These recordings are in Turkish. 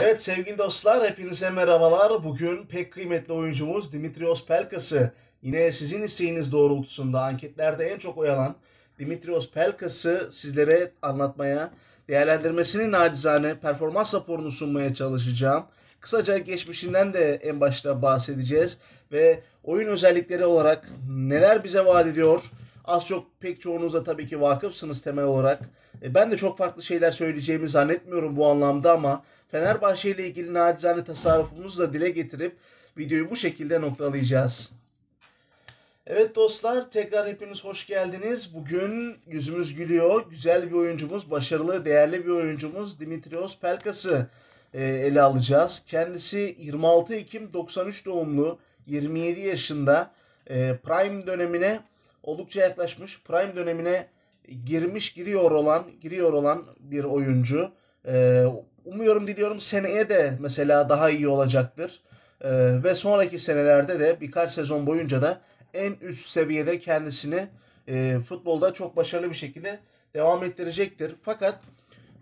Evet sevgili dostlar hepinize merhabalar. Bugün pek kıymetli oyuncumuz Dimitrios Pelkas'ı yine sizin isteğiniz doğrultusunda anketlerde en çok oy alan Dimitrios Pelkas'ı sizlere anlatmaya, değerlendirmesinin nacizane performans raporunu sunmaya çalışacağım. Kısaca geçmişinden de en başta bahsedeceğiz ve oyun özellikleri olarak neler bize vaat ediyor? Az çok pek çoğunuza tabii ki vakıfsınız temel olarak. E, ben de çok farklı şeyler söyleyeceğimi zannetmiyorum bu anlamda ama Fenerbahçe ile ilgili nacizane tasarrufumuzu da dile getirip videoyu bu şekilde noktalayacağız. Evet dostlar tekrar hepiniz hoş geldiniz. Bugün yüzümüz gülüyor. Güzel bir oyuncumuz, başarılı, değerli bir oyuncumuz Dimitrios Pelkas'ı e, ele alacağız. Kendisi 26 Ekim 93 doğumlu, 27 yaşında. E, prime dönemine oldukça yaklaşmış. Prime dönemine girmiş giriyor olan giriyor olan bir oyuncu. E, Umuyorum diliyorum seneye de mesela daha iyi olacaktır. Ee, ve sonraki senelerde de birkaç sezon boyunca da en üst seviyede kendisini e, futbolda çok başarılı bir şekilde devam ettirecektir. Fakat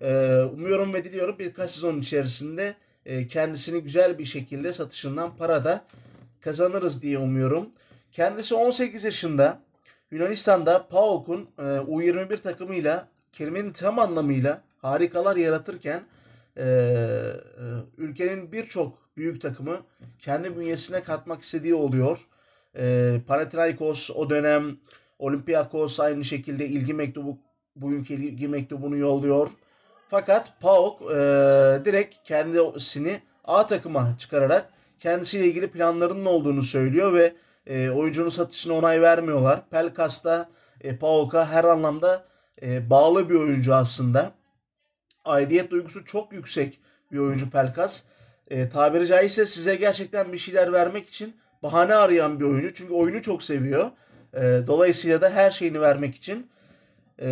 e, umuyorum ve diliyorum birkaç sezon içerisinde e, kendisini güzel bir şekilde satışından para da kazanırız diye umuyorum. Kendisi 18 yaşında Yunanistan'da PAOK'un e, U21 takımıyla kelimenin tam anlamıyla harikalar yaratırken ee, e, ülkenin birçok büyük takımı kendi bünyesine katmak istediği oluyor. E, Panathinaikos o dönem, Olympiakos aynı şekilde ilgi mektubu, bu bugünkü ilgi mektubunu yolluyor. Fakat PAOK e, direkt kendisini A takıma çıkararak kendisiyle ilgili planlarının olduğunu söylüyor ve e, oyuncunun satışına onay vermiyorlar. Pelkas da e, PAOK'a her anlamda e, bağlı bir oyuncu aslında aidiyet duygusu çok yüksek bir oyuncu Pelkas. E, tabiri caizse size gerçekten bir şeyler vermek için bahane arayan bir oyuncu. Çünkü oyunu çok seviyor. E, dolayısıyla da her şeyini vermek için e,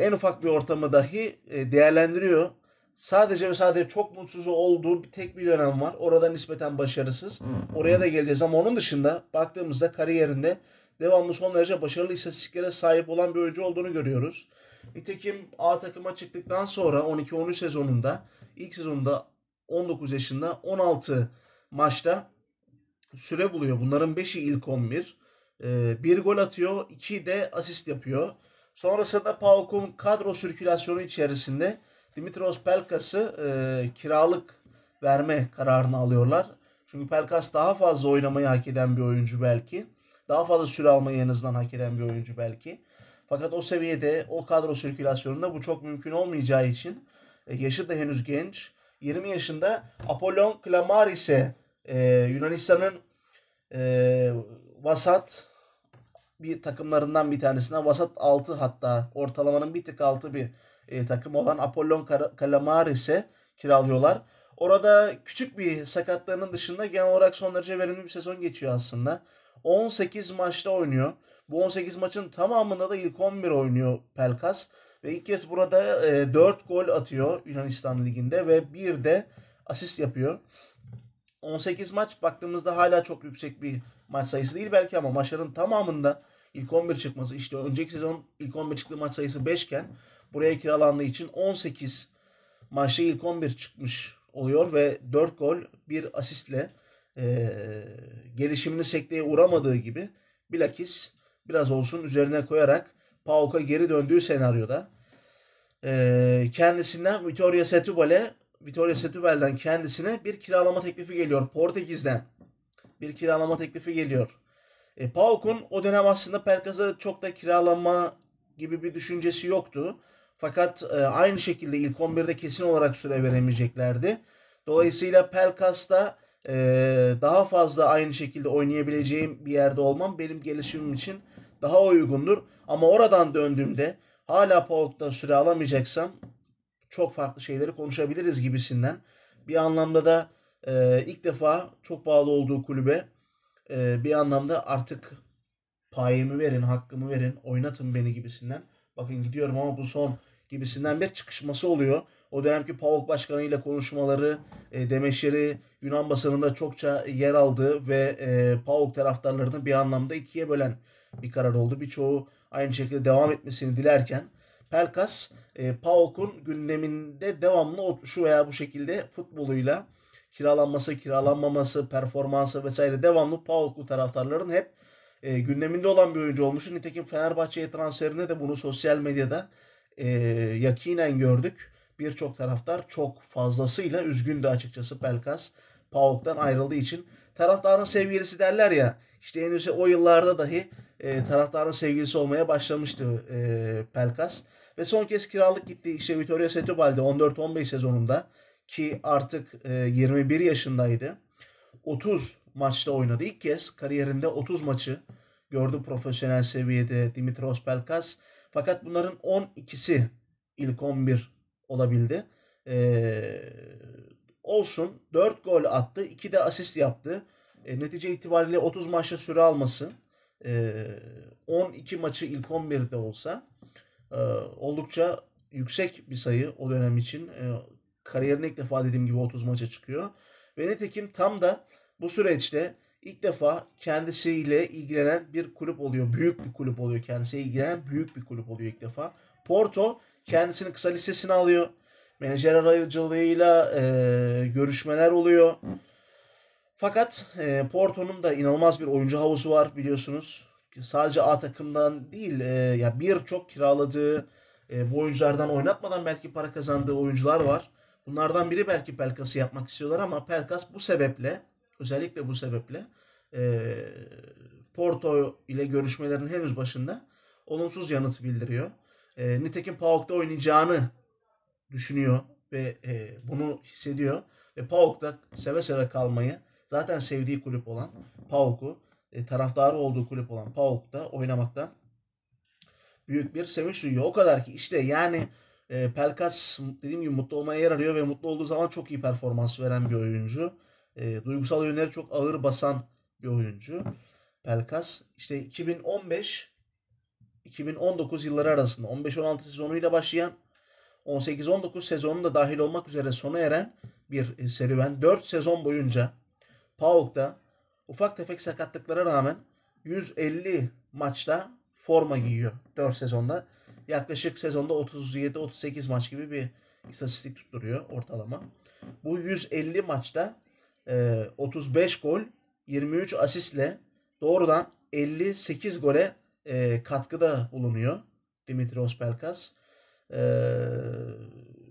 en ufak bir ortamı dahi e, değerlendiriyor. Sadece ve sadece çok mutsuz olduğu bir tek bir dönem var. Orada nispeten başarısız. Oraya da geleceğiz ama onun dışında baktığımızda kariyerinde devamlı son derece başarılı istatistiklere sahip olan bir oyuncu olduğunu görüyoruz. Nitekim A takıma çıktıktan sonra 12-13 sezonunda ilk sezonunda 19 yaşında 16 maçta süre buluyor. Bunların 5'i ilk 11. Ee, bir gol atıyor, 2 de asist yapıyor. Sonrasında PAOK'un kadro sirkülasyonu içerisinde Dimitros Pelkas'ı e, kiralık verme kararını alıyorlar. Çünkü Pelkas daha fazla oynamayı hak eden bir oyuncu belki. Daha fazla süre almayı en azından hak eden bir oyuncu belki. Fakat o seviyede, o kadro sirkülasyonunda bu çok mümkün olmayacağı için e, yaşı da henüz genç. 20 yaşında Apollon Klamaris'e e, Yunanistan'ın e, vasat bir takımlarından bir tanesine vasat altı hatta ortalamanın bir tık altı bir e, takım olan Apollon Kalamaris'e kiralıyorlar. Orada küçük bir sakatlığının dışında genel olarak son derece verimli bir sezon geçiyor aslında. 18 maçta oynuyor. Bu 18 maçın tamamında da ilk 11 oynuyor Pelkas. Ve ilk kez burada e, 4 gol atıyor Yunanistan Ligi'nde ve bir de asist yapıyor. 18 maç baktığımızda hala çok yüksek bir maç sayısı değil belki ama maçların tamamında ilk 11 çıkması işte önceki sezon ilk 11 çıktığı maç sayısı 5 iken buraya kiralandığı için 18 maçta ilk 11 çıkmış oluyor ve 4 gol bir asistle e, gelişimini sekteye uğramadığı gibi bilakis biraz olsun üzerine koyarak PAOK'a geri döndüğü senaryoda e, kendisinden Vitoria Setubal'e Vitoria Setubal'den kendisine bir kiralama teklifi geliyor Portekiz'den. Bir kiralama teklifi geliyor. E, PAOK'un o dönem aslında Perkaz'a çok da kiralama gibi bir düşüncesi yoktu. Fakat e, aynı şekilde ilk 11'de kesin olarak süre veremeyeceklerdi. Dolayısıyla Pelkas da ee, daha fazla aynı şekilde oynayabileceğim bir yerde olmam benim gelişimim için daha uygundur. Ama oradan döndüğümde hala Pauk'ta süre alamayacaksam çok farklı şeyleri konuşabiliriz gibisinden. Bir anlamda da e, ilk defa çok bağlı olduğu kulübe e, bir anlamda artık payımı verin, hakkımı verin, oynatın beni gibisinden. Bakın gidiyorum ama bu son gibisinden bir çıkışması oluyor o dönemki PAOK Başkanı ile konuşmaları, e, demeçleri Yunan basınında çokça yer aldı ve e, PAOK taraftarlarını bir anlamda ikiye bölen bir karar oldu. Birçoğu aynı şekilde devam etmesini dilerken Pelkas e, PAOK'un gündeminde devamlı şu veya bu şekilde futboluyla kiralanması, kiralanmaması, performansı vesaire devamlı PAOK'lu taraftarların hep e, gündeminde olan bir oyuncu olmuş. Nitekim Fenerbahçe'ye transferinde de bunu sosyal medyada e, yakinen gördük birçok taraftar çok fazlasıyla üzgündü açıkçası Pelkas. PAOK'tan ayrıldığı için. Taraftarın sevgilisi derler ya işte henüz o yıllarda dahi e, taraftarın sevgilisi olmaya başlamıştı e, Pelkas. Ve son kez kiralık gitti işte Vitoria Setubal'de 14-15 sezonunda ki artık e, 21 yaşındaydı. 30 maçta oynadı. İlk kez kariyerinde 30 maçı gördü profesyonel seviyede Dimitros Pelkas. Fakat bunların 12'si ilk 11 olabildi. Ee, olsun 4 gol attı 2 de asist yaptı. E, netice itibariyle 30 maçta süre alması e, ee, 12 maçı ilk 11'de olsa e, oldukça yüksek bir sayı o dönem için. E, kariyerine ilk defa dediğim gibi 30 maça çıkıyor. Ve nitekim tam da bu süreçte ilk defa kendisiyle ilgilenen bir kulüp oluyor. Büyük bir kulüp oluyor. Kendisiyle ilgilenen büyük bir kulüp oluyor ilk defa. Porto kendisini kısa listesine alıyor. Menajer aracılığıyla e, görüşmeler oluyor. Fakat e, Porto'nun da inanılmaz bir oyuncu havuzu var biliyorsunuz. Sadece A takımdan değil e, ya birçok kiraladığı e, bu oyunculardan oynatmadan belki para kazandığı oyuncular var. Bunlardan biri belki Pelkas'ı yapmak istiyorlar ama Pelkas bu sebeple özellikle bu sebeple e, Porto ile görüşmelerin henüz başında olumsuz yanıt bildiriyor. E, nitekim PAOK'ta oynayacağını düşünüyor ve e, bunu hissediyor. Ve PAOK'ta seve seve kalmayı zaten sevdiği kulüp olan PAOK'u e, taraftarı olduğu kulüp olan PAOK'ta oynamaktan büyük bir sevinç duyuyor. O kadar ki işte yani e, Pelkas dediğim gibi mutlu olmaya yer arıyor ve mutlu olduğu zaman çok iyi performans veren bir oyuncu. E, duygusal yönleri çok ağır basan bir oyuncu. Pelkas işte 2015 2019 yılları arasında 15-16 sezonuyla başlayan 18-19 sezonu da dahil olmak üzere sona eren bir e, serüven. 4 sezon boyunca PAOK'ta ufak tefek sakatlıklara rağmen 150 maçta forma giyiyor 4 sezonda. Yaklaşık sezonda 37-38 maç gibi bir istatistik tutturuyor ortalama. Bu 150 maçta 35 e, gol, 23 asistle doğrudan 58 gole e, katkıda bulunuyor Dimitrios Pelkas. E,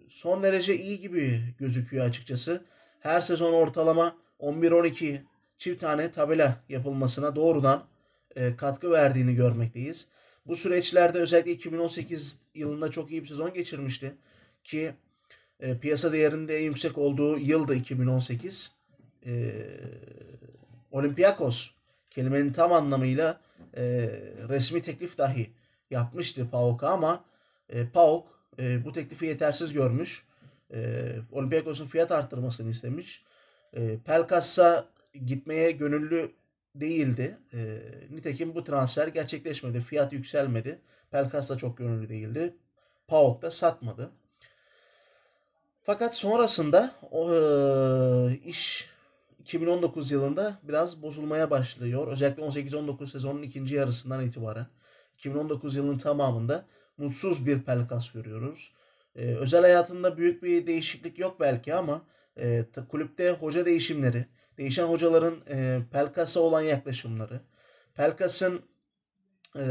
son derece iyi gibi gözüküyor açıkçası. Her sezon ortalama 11-12 çift tane tabela yapılmasına doğrudan e, katkı verdiğini görmekteyiz. Bu süreçlerde özellikle 2018 yılında çok iyi bir sezon geçirmişti ki e, piyasa değerinde en yüksek olduğu yıl da 2018. E, Olympiakos kelimenin tam anlamıyla e, resmi teklif dahi yapmıştı PAOK'a ama e, PAOK e, bu teklifi yetersiz görmüş. E, Olympiakos'un fiyat arttırmasını istemiş. E, Pelkas'a gitmeye gönüllü değildi. E, nitekim bu transfer gerçekleşmedi. Fiyat yükselmedi. Pelkas da çok gönüllü değildi. PAOK da satmadı. Fakat sonrasında o, e, iş 2019 yılında biraz bozulmaya başlıyor. Özellikle 18-19 sezonun ikinci yarısından itibaren. 2019 yılının tamamında mutsuz bir Pelkas görüyoruz. Ee, özel hayatında büyük bir değişiklik yok belki ama e, kulüpte hoca değişimleri, değişen hocaların e, Pelkas'a olan yaklaşımları, Pelkas'ın e,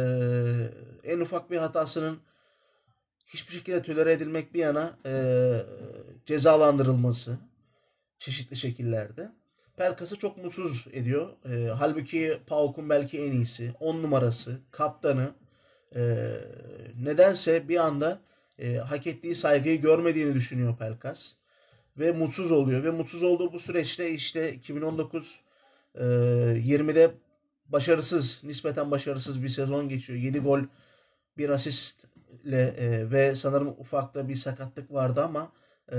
en ufak bir hatasının hiçbir şekilde tölere edilmek bir yana e, cezalandırılması çeşitli şekillerde. Pelkas'ı çok mutsuz ediyor. E, halbuki Pauk'un belki en iyisi, on numarası, kaptanı. E, nedense bir anda e, hak ettiği saygıyı görmediğini düşünüyor Pelkas. Ve mutsuz oluyor. Ve mutsuz olduğu bu süreçte işte 2019 e, 20'de başarısız, nispeten başarısız bir sezon geçiyor. 7 gol, bir asistle e, ve sanırım ufakta bir sakatlık vardı ama e,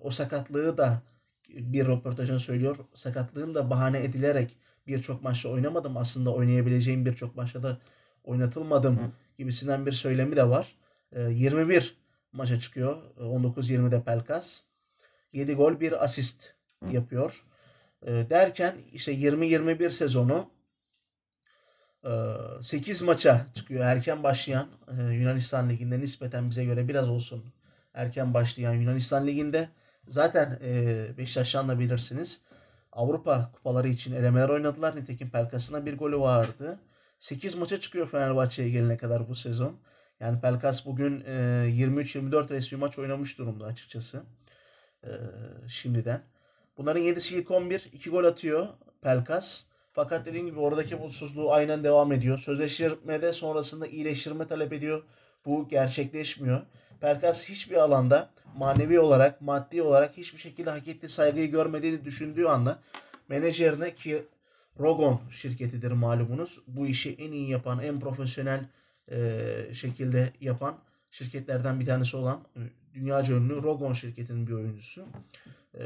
o sakatlığı da bir röportajını söylüyor. Sakatlığım da bahane edilerek birçok maçta oynamadım. Aslında oynayabileceğim birçok maçta da oynatılmadım gibisinden bir söylemi de var. 21 ee, maça çıkıyor. 19-20'de ee, Pelkas. 7 gol 1 asist yapıyor. Ee, derken işte 20-21 sezonu 8 maça çıkıyor. Erken başlayan Yunanistan Ligi'nde nispeten bize göre biraz olsun erken başlayan Yunanistan Ligi'nde Zaten e, Beşiktaş'tan da bilirsiniz. Avrupa kupaları için elemeler oynadılar. Nitekim Pelkas'ına bir golü vardı. 8 maça çıkıyor Fenerbahçe'ye gelene kadar bu sezon. Yani Pelkas bugün e, 23-24 resmi maç oynamış durumda açıkçası. E, şimdiden. Bunların 7'si ilk 11. 2 gol atıyor Pelkas. Fakat dediğim gibi oradaki mutsuzluğu aynen devam ediyor. Sözleşmede sonrasında iyileştirme talep ediyor. Bu gerçekleşmiyor. Perkas hiçbir alanda manevi olarak, maddi olarak hiçbir şekilde hak ettiği saygıyı görmediğini düşündüğü anda menajerine ki Rogon şirketidir malumunuz. Bu işi en iyi yapan, en profesyonel e, şekilde yapan şirketlerden bir tanesi olan e, dünya ünlü Rogon şirketinin bir oyuncusu. E,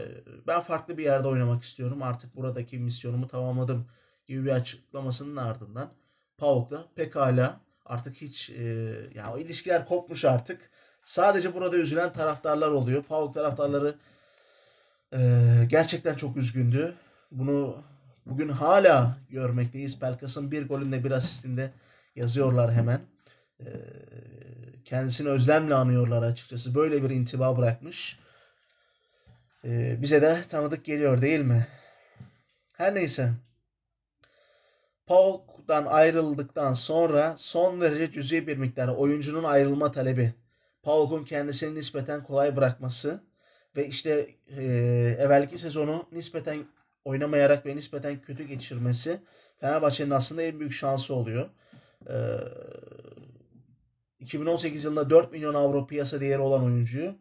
ben farklı bir yerde oynamak istiyorum. Artık buradaki misyonumu tamamladım gibi bir açıklamasının ardından Pavok'la pekala artık hiç e, ya yani ilişkiler kopmuş artık Sadece burada üzülen taraftarlar oluyor. PAOK taraftarları e, gerçekten çok üzgündü. Bunu bugün hala görmekteyiz. Pelkas'ın bir golünde bir asistinde yazıyorlar hemen. E, kendisini özlemle anıyorlar açıkçası. Böyle bir intiba bırakmış. E, bize de tanıdık geliyor değil mi? Her neyse. PAOK'dan ayrıldıktan sonra son derece cüzi bir miktar oyuncunun ayrılma talebi Pauk'un kendisini nispeten kolay bırakması ve işte e, evvelki sezonu nispeten oynamayarak ve nispeten kötü geçirmesi Fenerbahçe'nin aslında en büyük şansı oluyor. E, 2018 yılında 4 milyon avro piyasa değeri olan oyuncuyu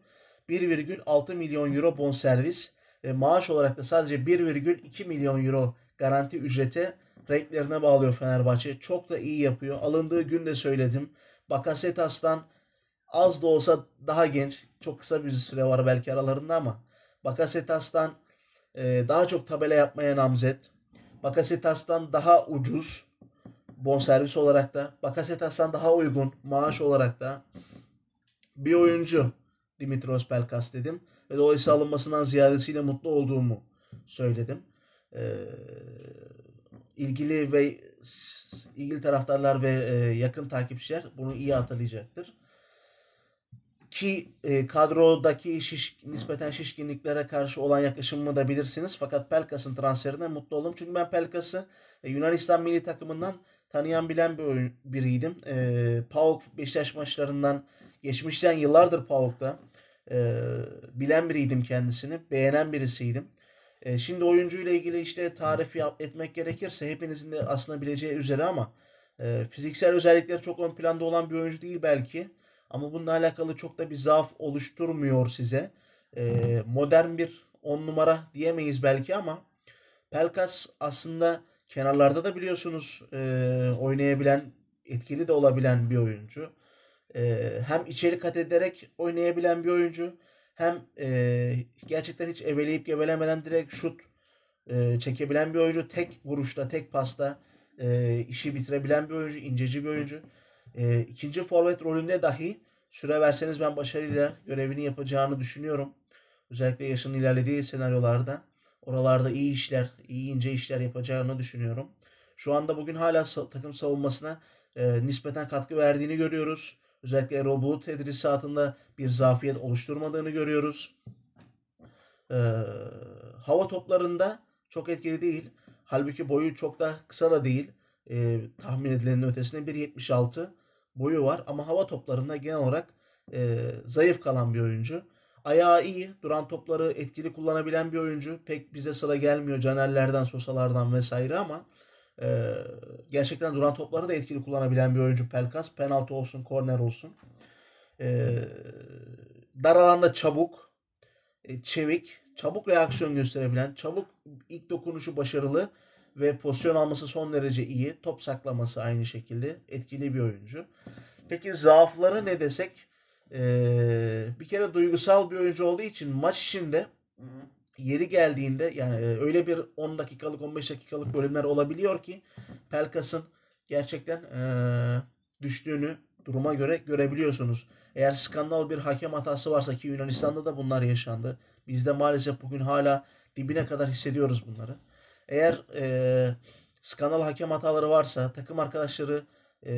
1,6 milyon euro bonservis ve maaş olarak da sadece 1,2 milyon euro garanti ücrete renklerine bağlıyor Fenerbahçe. Çok da iyi yapıyor. Alındığı gün de söyledim. Bakasetas'tan az da olsa daha genç. Çok kısa bir süre var belki aralarında ama Bakasetas'tan e, daha çok tabela yapmaya namzet. Bakasetas'tan daha ucuz bonservis olarak da. Bakasetas'tan daha uygun maaş olarak da. Bir oyuncu Dimitros Pelkas dedim. Ve dolayısıyla alınmasından ziyadesiyle mutlu olduğumu söyledim. Ee, ilgili ve ilgili taraftarlar ve e, yakın takipçiler bunu iyi hatırlayacaktır ki e, kadrodaki şiş, nispeten şişkinliklere karşı olan yaklaşımımı da bilirsiniz. Fakat Pelkas'ın transferine mutlu oldum. Çünkü ben Pelkas'ı e, Yunanistan milli takımından tanıyan bilen bir oyun, biriydim. E, PAOK Beşiktaş maçlarından geçmişten yıllardır PAOK'ta e, bilen biriydim kendisini. Beğenen birisiydim. E, şimdi oyuncuyla ilgili işte tarif yap, etmek gerekirse hepinizin de aslında bileceği üzere ama e, fiziksel özellikleri çok ön planda olan bir oyuncu değil belki. Ama bununla alakalı çok da bir zaaf oluşturmuyor size. E, modern bir on numara diyemeyiz belki ama Pelkas aslında kenarlarda da biliyorsunuz e, oynayabilen, etkili de olabilen bir oyuncu. E, hem içeri kat ederek oynayabilen bir oyuncu hem e, gerçekten hiç eveleyip gevelemeden direkt şut e, çekebilen bir oyuncu. Tek vuruşta, tek pasta e, işi bitirebilen bir oyuncu, inceci bir oyuncu. E, ikinci forvet rolünde dahi süre verseniz ben başarıyla görevini yapacağını düşünüyorum. Özellikle yaşın ilerlediği senaryolarda. Oralarda iyi işler, iyi ince işler yapacağını düşünüyorum. Şu anda bugün hala takım savunmasına e, nispeten katkı verdiğini görüyoruz. Özellikle robot tedris saatinde bir zafiyet oluşturmadığını görüyoruz. E, hava toplarında çok etkili değil. Halbuki boyu çok da kısa da değil. E, tahmin edilenin ötesine 1.76 boyu var ama hava toplarında genel olarak e, zayıf kalan bir oyuncu. Ayağı iyi, duran topları etkili kullanabilen bir oyuncu. Pek bize sıra gelmiyor Canerlerden, Sosalardan vesaire ama e, gerçekten duran topları da etkili kullanabilen bir oyuncu Pelkas. Penaltı olsun, korner olsun. E, dar alanda çabuk, e, çevik, çabuk reaksiyon gösterebilen, çabuk ilk dokunuşu başarılı ve pozisyon alması son derece iyi. Top saklaması aynı şekilde etkili bir oyuncu. Peki zaafları ne desek? Ee, bir kere duygusal bir oyuncu olduğu için maç içinde yeri geldiğinde yani e, öyle bir 10 dakikalık 15 dakikalık bölümler olabiliyor ki Pelkas'ın gerçekten ee, düştüğünü duruma göre görebiliyorsunuz. Eğer skandal bir hakem hatası varsa ki Yunanistan'da da bunlar yaşandı. Biz de maalesef bugün hala dibine kadar hissediyoruz bunları. Eğer e, skandal hakem hataları varsa, takım arkadaşları e,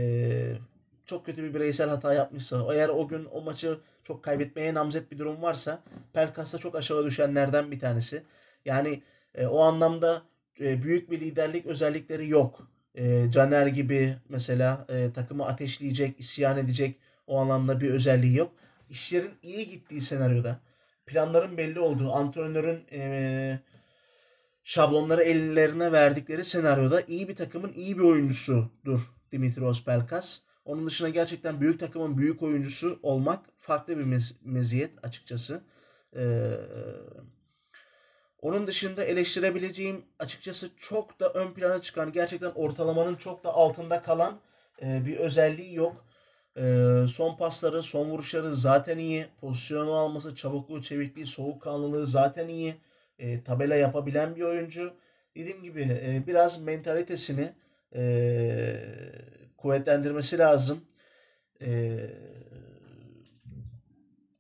çok kötü bir bireysel hata yapmışsa, eğer o gün o maçı çok kaybetmeye namzet bir durum varsa Pelkas'ta çok aşağı düşenlerden bir tanesi. Yani e, o anlamda e, büyük bir liderlik özellikleri yok. E, Caner gibi mesela e, takımı ateşleyecek, isyan edecek o anlamda bir özelliği yok. İşlerin iyi gittiği senaryoda, planların belli olduğu, antrenörün e, şablonları ellerine verdikleri senaryoda iyi bir takımın iyi bir oyuncusudur Dimitrios Pelkas. Onun dışında gerçekten büyük takımın büyük oyuncusu olmak farklı bir mez- meziyet açıkçası. Ee, onun dışında eleştirebileceğim açıkçası çok da ön plana çıkan, gerçekten ortalamanın çok da altında kalan e, bir özelliği yok. E, son pasları, son vuruşları zaten iyi. Pozisyonu alması, çabukluğu, çevikliği, soğukkanlılığı zaten iyi e, tabela yapabilen bir oyuncu. Dediğim gibi e, biraz mentalitesini e, kuvvetlendirmesi lazım. E,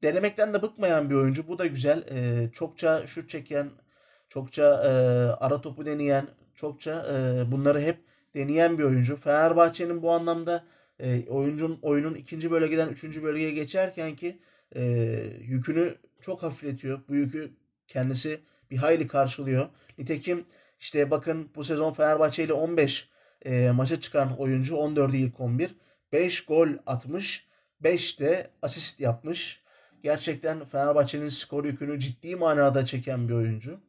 denemekten de bıkmayan bir oyuncu. Bu da güzel. E, çokça şut çeken, çokça e, ara topu deneyen, çokça e, bunları hep deneyen bir oyuncu. Fenerbahçe'nin bu anlamda e, oyuncun oyunun ikinci bölgeden üçüncü bölgeye geçerken ki e, yükünü çok hafifletiyor. Bu yükü kendisi bir hayli karşılıyor. Nitekim işte bakın bu sezon Fenerbahçe ile 15 e, maça çıkan oyuncu 14'ü ilk 11. 5 gol atmış, 5 de asist yapmış. Gerçekten Fenerbahçe'nin skor yükünü ciddi manada çeken bir oyuncu.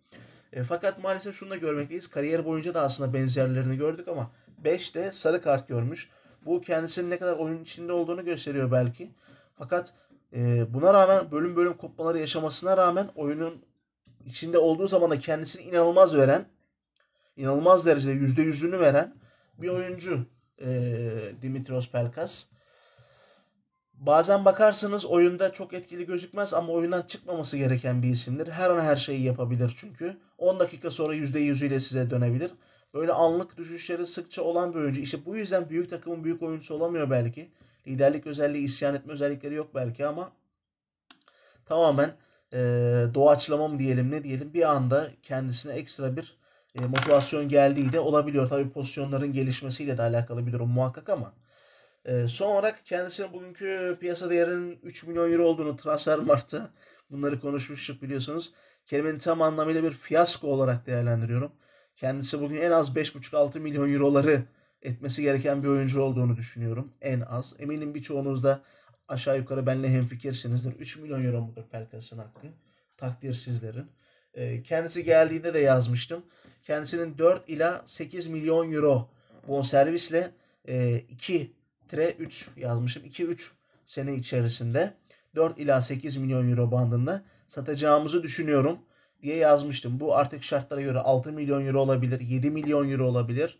E, fakat maalesef şunu da görmekteyiz. Kariyer boyunca da aslında benzerlerini gördük ama 5 de sarı kart görmüş. Bu kendisinin ne kadar oyun içinde olduğunu gösteriyor belki. Fakat e, buna rağmen bölüm bölüm kopmaları yaşamasına rağmen oyunun içinde olduğu zaman da kendisini inanılmaz veren, inanılmaz derecede yüzde yüzünü veren bir oyuncu e, Dimitrios Pelkas. Bazen bakarsanız oyunda çok etkili gözükmez ama oyundan çıkmaması gereken bir isimdir. Her an her şeyi yapabilir çünkü. 10 dakika sonra %100'üyle size dönebilir. Böyle anlık düşüşleri sıkça olan bir oyuncu. İşte bu yüzden büyük takımın büyük oyuncusu olamıyor belki. Liderlik özelliği, isyan etme özellikleri yok belki ama tamamen e, doğaçlamam diyelim ne diyelim bir anda kendisine ekstra bir e, motivasyon geldiği de olabiliyor. Tabii pozisyonların gelişmesiyle de alakalı bir durum muhakkak ama. E, son olarak kendisinin bugünkü piyasa değerinin 3 milyon euro olduğunu transfer martı bunları konuşmuştuk biliyorsunuz. Kelimenin tam anlamıyla bir fiyasko olarak değerlendiriyorum. Kendisi bugün en az 5,5-6 milyon euroları etmesi gereken bir oyuncu olduğunu düşünüyorum. En az. Eminim birçoğunuz da Aşağı yukarı benle hemfikirsinizdir. 3 milyon euro mudur Pelkas'ın hakkı? Takdir sizlerin. E, ee, kendisi geldiğinde de yazmıştım. Kendisinin 4 ila 8 milyon euro bonservisle e, 2 tire 3 yazmışım. 2-3 sene içerisinde 4 ila 8 milyon euro bandında satacağımızı düşünüyorum diye yazmıştım. Bu artık şartlara göre 6 milyon euro olabilir, 7 milyon euro olabilir.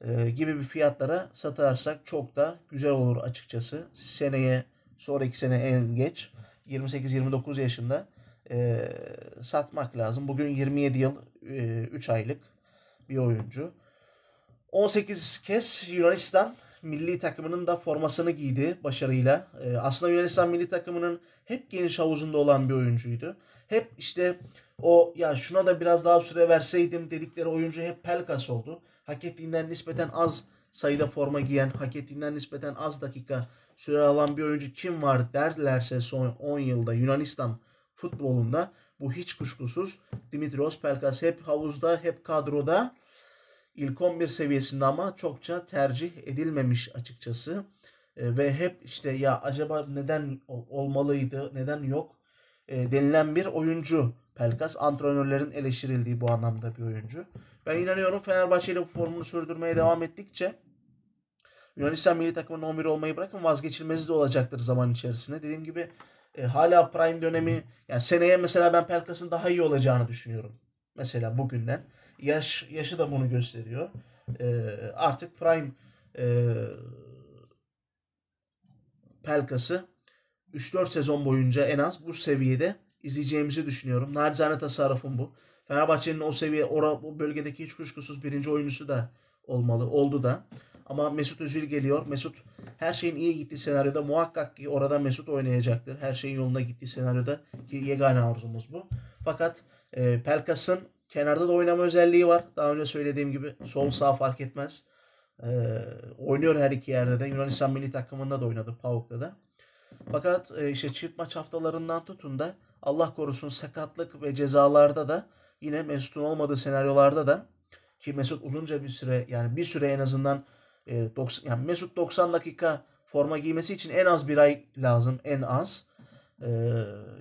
E, gibi bir fiyatlara satarsak çok da güzel olur açıkçası. Seneye, sonraki sene en geç 28-29 yaşında e, satmak lazım. Bugün 27 yıl, e, 3 aylık bir oyuncu. 18 kez Yunanistan milli takımının da formasını giydi başarıyla. E, aslında Yunanistan milli takımının hep geniş havuzunda olan bir oyuncuydu. Hep işte o ya şuna da biraz daha süre verseydim dedikleri oyuncu hep Pelkas oldu hak ettiğinden nispeten az sayıda forma giyen, hak ettiğinden nispeten az dakika süre alan bir oyuncu kim var derlerse son 10 yılda Yunanistan futbolunda bu hiç kuşkusuz Dimitrios Pelkas hep havuzda hep kadroda ilk 11 seviyesinde ama çokça tercih edilmemiş açıkçası. E, ve hep işte ya acaba neden olmalıydı, neden yok e, denilen bir oyuncu. Pelkas antrenörlerin eleştirildiği bu anlamda bir oyuncu. Ben inanıyorum Fenerbahçe ile bu formunu sürdürmeye devam ettikçe Yunanistan milli takımının 11 olmayı bırakın vazgeçilmezi de olacaktır zaman içerisinde. Dediğim gibi e, hala prime dönemi yani seneye mesela ben Pelkas'ın daha iyi olacağını düşünüyorum. Mesela bugünden. Yaş, yaşı da bunu gösteriyor. E, artık prime e, Pelkas'ı 3-4 sezon boyunca en az bu seviyede izleyeceğimizi düşünüyorum. Nacizane tasarrufum bu. Fenerbahçe'nin o seviye, ora, bu bölgedeki hiç kuşkusuz birinci oyuncusu da olmalı, oldu da. Ama Mesut Özil geliyor. Mesut her şeyin iyi gittiği senaryoda muhakkak ki orada Mesut oynayacaktır. Her şeyin yolunda gittiği senaryoda ki yegane arzumuz bu. Fakat e, Pelkas'ın kenarda da oynama özelliği var. Daha önce söylediğim gibi sol sağ fark etmez. E, oynuyor her iki yerde de. Yunanistan milli takımında da oynadı. PAOK'ta da. Fakat e, işte çift maç haftalarından tutun da Allah korusun sakatlık ve cezalarda da yine Mesut'un olmadığı senaryolarda da ki Mesut uzunca bir süre yani bir süre en azından e, 90, yani Mesut 90 dakika forma giymesi için en az bir ay lazım en az. E,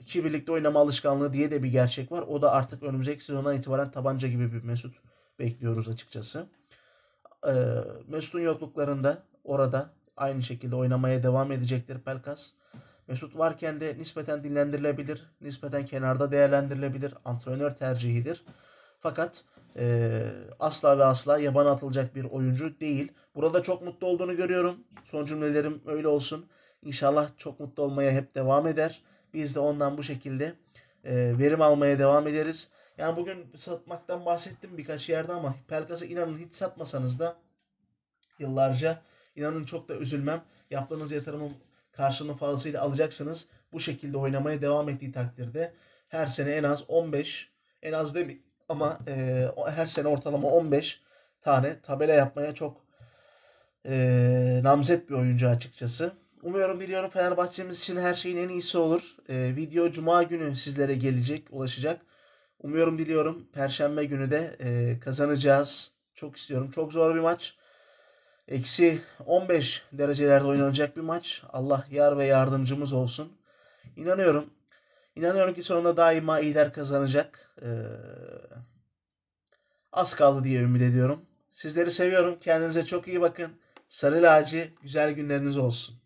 ki birlikte oynama alışkanlığı diye de bir gerçek var. O da artık önümüzdeki sezondan itibaren tabanca gibi bir Mesut bekliyoruz açıkçası. E, Mesut'un yokluklarında orada aynı şekilde oynamaya devam edecektir Pelkas. Mesut varken de nispeten dinlendirilebilir, nispeten kenarda değerlendirilebilir, antrenör tercihidir. Fakat e, asla ve asla yaban atılacak bir oyuncu değil. Burada çok mutlu olduğunu görüyorum. Son cümlelerim öyle olsun. İnşallah çok mutlu olmaya hep devam eder. Biz de ondan bu şekilde e, verim almaya devam ederiz. Yani bugün satmaktan bahsettim birkaç yerde ama Pelkas'ı inanın hiç satmasanız da yıllarca inanın çok da üzülmem. Yaptığınız yatırımın karşılığını fazlasıyla alacaksınız. Bu şekilde oynamaya devam ettiği takdirde her sene en az 15 en az değil ama e, her sene ortalama 15 tane tabela yapmaya çok e, namzet bir oyuncu açıkçası. Umuyorum biliyorum Fenerbahçe'miz için her şeyin en iyisi olur. E, video cuma günü sizlere gelecek, ulaşacak. Umuyorum biliyorum Perşembe günü de e, kazanacağız. Çok istiyorum. Çok zor bir maç. Eksi 15 derecelerde oynanacak bir maç. Allah yar ve yardımcımız olsun. İnanıyorum. İnanıyorum ki sonunda daima iyiler kazanacak. Ee, az kaldı diye ümit ediyorum. Sizleri seviyorum. Kendinize çok iyi bakın. Sarı laci güzel günleriniz olsun.